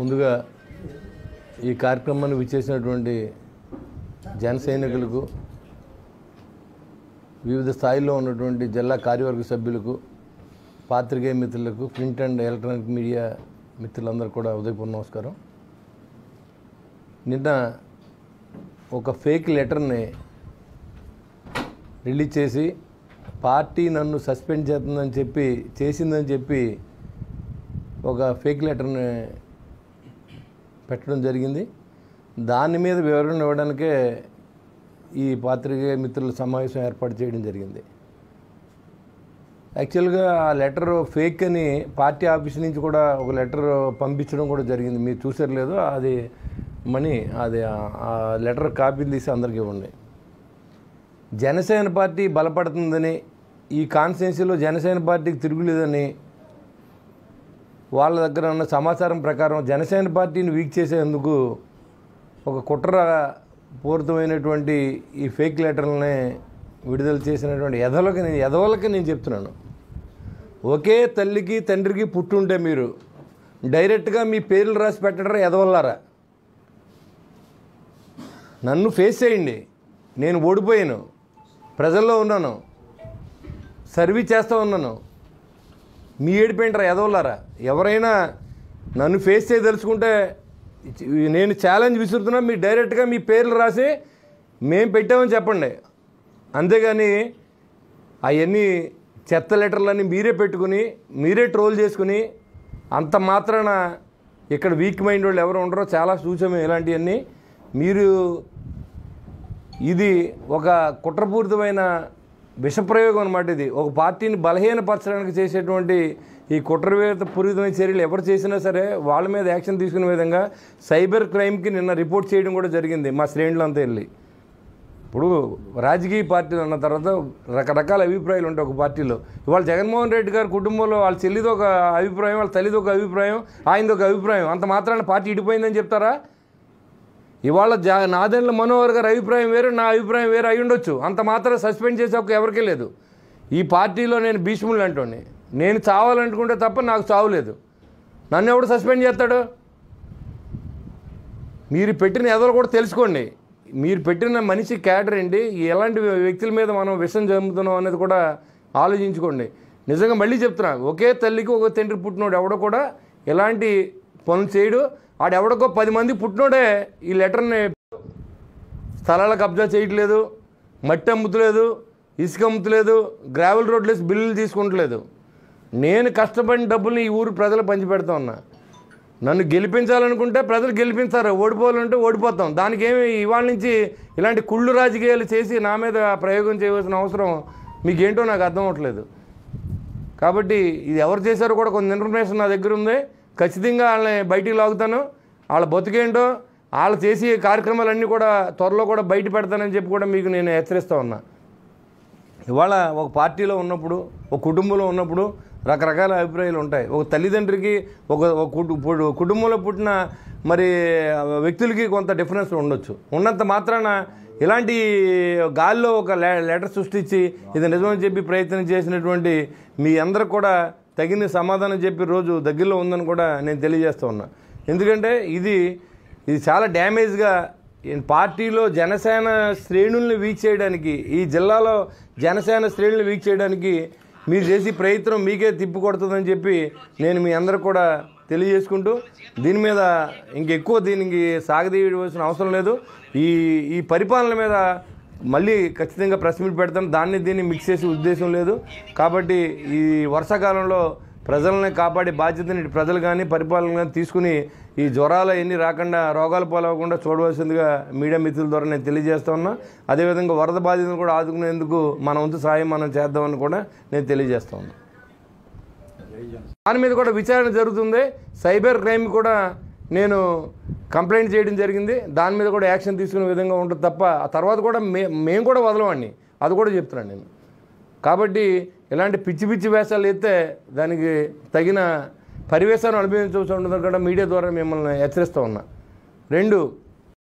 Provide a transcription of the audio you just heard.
ముందుగా ఈ కార్యక్రమాన్ని విచ్చేసినటువంటి జన సైనికులకు వివిధ స్థాయిలో ఉన్నటువంటి జిల్లా కార్యవర్గ సభ్యులకు పాత్రికేయ మిత్రులకు ప్రింట్ అండ్ ఎలక్ట్రానిక్ మీడియా మిత్రులందరూ కూడా ఉదయపూర్ నమస్కారం నిన్న ఒక ఫేక్ లెటర్ని రిలీజ్ చేసి పార్టీ నన్ను సస్పెండ్ చేస్తుందని చెప్పి చేసిందని చెప్పి ఒక ఫేక్ లెటర్ని పెట్టడం జరిగింది దాని మీద వివరణ ఇవ్వడానికే ఈ పాత్రికేయ మిత్రుల సమావేశం ఏర్పాటు చేయడం జరిగింది యాక్చువల్గా ఆ లెటర్ ఫేక్ అని పార్టీ ఆఫీస్ నుంచి కూడా ఒక లెటర్ పంపించడం కూడా జరిగింది మీరు చూసారు అది మనీ అది ఆ లెటర్ కాపీలు తీసి అందరికీ ఇవ్వండి జనసేన పార్టీ బలపడుతుందని ఈ కాన్స్టిట్యున్సీలో జనసేన పార్టీకి తిరుగులేదని వాళ్ళ దగ్గర ఉన్న సమాచారం ప్రకారం జనసేన పార్టీని వీక్ చేసేందుకు ఒక కుట్ర పూరితమైనటువంటి ఈ ఫేక్ లెటర్లని విడుదల చేసినటువంటి ఎదలకి నేను ఎదవలకి నేను చెప్తున్నాను ఒకే తల్లికి తండ్రికి పుట్టుంటే మీరు డైరెక్ట్గా మీ పేర్లు రాసి పెట్టడరా ఎదవల్లారా నన్ను ఫేస్ చేయండి నేను ఓడిపోయాను ప్రజల్లో ఉన్నాను సర్వీస్ చేస్తూ ఉన్నాను మీ ఏడిపోయింటారా ఎదవలారా ఎవరైనా నన్ను ఫేస్ చేయదలుచుకుంటే నేను ఛాలెంజ్ విసురుతున్నా మీరు డైరెక్ట్గా మీ పేర్లు రాసి మేము పెట్టామని చెప్పండి అంతేగాని అవన్నీ చెత్త లెటర్లన్నీ మీరే పెట్టుకుని మీరే ట్రోల్ చేసుకుని అంత మాత్రాన ఇక్కడ వీక్ మైండ్ వాళ్ళు ఎవరు ఉండరో చాలా చూసాము ఇలాంటివన్నీ మీరు ఇది ఒక కుట్రపూరితమైన విషప్రయోగం అనమాట ఇది ఒక పార్టీని బలహీనపరచడానికి చేసేటువంటి ఈ కుట్రవేత పూరితమైన చర్యలు ఎవరు చేసినా సరే వాళ్ళ మీద యాక్షన్ తీసుకునే విధంగా సైబర్ క్రైమ్కి నిన్న రిపోర్ట్ చేయడం కూడా జరిగింది మా శ్రేణులు అంతా వెళ్ళి ఇప్పుడు రాజకీయ పార్టీలు అన్న తర్వాత రకరకాల అభిప్రాయాలు ఉంటాయి ఒక పార్టీలో ఇవాళ జగన్మోహన్ రెడ్డి గారి కుటుంబంలో వాళ్ళ చెల్లిది ఒక అభిప్రాయం వాళ్ళ తల్లిది ఒక అభిప్రాయం ఆయనది ఒక అభిప్రాయం అంత మాత్రాన పార్టీ ఇడిపోయిందని చెప్తారా ఇవాళ జా నాదెండ్ల మనోహర్ గారి అభిప్రాయం వేరు నా అభిప్రాయం వేరు అయి ఉండొచ్చు అంత మాత్రం సస్పెండ్ చేసే ఒక ఎవరికీ లేదు ఈ పార్టీలో నేను భీష్ముడు అంటుండే నేను చావాలనుకుంటే తప్ప నాకు చావులేదు నన్ను ఎవడు సస్పెండ్ చేస్తాడు మీరు పెట్టిన ఎదలు కూడా తెలుసుకోండి మీరు పెట్టిన మనిషి క్యాడర్ అండి ఎలాంటి వ్యక్తుల మీద మనం విషం జరుగుతున్నాం అనేది కూడా ఆలోచించుకోండి నిజంగా మళ్ళీ చెప్తున్నా ఒకే తల్లికి ఒక తండ్రి పుట్టినోడు ఎవడో కూడా ఎలాంటి పనులు చేయడు ఆడెవడికో పది మంది పుట్టినోడే ఈ లెటర్ని స్థలాల కబ్జా చేయట్లేదు మట్టి అమ్ముతలేదు ఇసుక అమ్ముతలేదు గ్రావెల్ రోడ్లు వేసి బిల్లులు తీసుకుంటలేదు నేను కష్టపడిన డబ్బుల్ని ఈ ఊరు ప్రజలు పంచిపెడతా ఉన్నా నన్ను గెలిపించాలనుకుంటే ప్రజలు గెలిపించారు ఓడిపోవాలంటే ఓడిపోతాం దానికి ఏమి ఇవాళ నుంచి ఇలాంటి కుళ్ళు రాజకీయాలు చేసి నా మీద ప్రయోగం చేయవలసిన అవసరం మీకేంటో నాకు అర్థం అవట్లేదు కాబట్టి ఇది ఎవరు చేశారో కూడా కొంత ఇన్ఫర్మేషన్ నా దగ్గర ఉంది ఖచ్చితంగా వాళ్ళని బయటికి లాగుతాను వాళ్ళ బతుకేంటో వాళ్ళు చేసే కార్యక్రమాలన్నీ కూడా త్వరలో కూడా బయట పెడతానని చెప్పి కూడా మీకు నేను హెచ్చరిస్తూ ఉన్నా ఇవాళ ఒక పార్టీలో ఉన్నప్పుడు ఒక కుటుంబంలో ఉన్నప్పుడు రకరకాల అభిప్రాయాలు ఉంటాయి ఒక తల్లిదండ్రికి ఒక కుటుంబంలో పుట్టిన మరి వ్యక్తులకి కొంత డిఫరెన్స్ ఉండొచ్చు ఉన్నంత మాత్రాన ఇలాంటి గాల్లో ఒక లెటర్ సృష్టించి ఇది నిజమని చెప్పి ప్రయత్నం చేసినటువంటి మీ అందరికి కూడా తగిన సమాధానం చెప్పి రోజు దగ్గరలో ఉందని కూడా నేను తెలియజేస్తూ ఉన్నా ఎందుకంటే ఇది ఇది చాలా డ్యామేజ్గా పార్టీలో జనసేన శ్రేణుల్ని వీక్ చేయడానికి ఈ జిల్లాలో జనసేన శ్రేణుల్ని వీక్ చేయడానికి మీరు చేసే ప్రయత్నం మీకే తిప్పికొడుతుందని చెప్పి నేను మీ అందరు కూడా తెలియజేసుకుంటూ దీని మీద ఇంకెక్కువ దీనికి సాగదీయవలసిన అవసరం లేదు ఈ ఈ పరిపాలన మీద మళ్ళీ ఖచ్చితంగా ప్రెస్ మీట్ పెడతాం దాన్ని దీన్ని మిక్స్ చేసే ఉద్దేశం లేదు కాబట్టి ఈ వర్షాకాలంలో ప్రజలనే కాపాడే బాధ్యతని ప్రజలు కానీ పరిపాలన కానీ తీసుకుని ఈ జ్వరాలు అవన్నీ రాకుండా రోగాలు పోలవకుండా చూడవలసిందిగా మీడియా మిత్రుల ద్వారా నేను తెలియజేస్తా ఉన్నా అదేవిధంగా వరద బాధితులను కూడా ఆదుకునేందుకు మన వంతు సహాయం మనం చేద్దామని కూడా నేను తెలియజేస్తా ఉన్నా దాని మీద కూడా విచారణ జరుగుతుంది సైబర్ క్రైమ్ కూడా నేను కంప్లైంట్ చేయడం జరిగింది దాని మీద కూడా యాక్షన్ తీసుకునే విధంగా ఉంటుంది తప్ప ఆ తర్వాత కూడా మే మేము కూడా వదలవాడిని అది కూడా చెప్తున్నాను నేను కాబట్టి ఇలాంటి పిచ్చి పిచ్చి వేషాలు అయితే దానికి తగిన పరివేశాన్ని అనుభవించవలసి ఉండదు కూడా మీడియా ద్వారా మిమ్మల్ని హెచ్చరిస్తూ ఉన్నా రెండు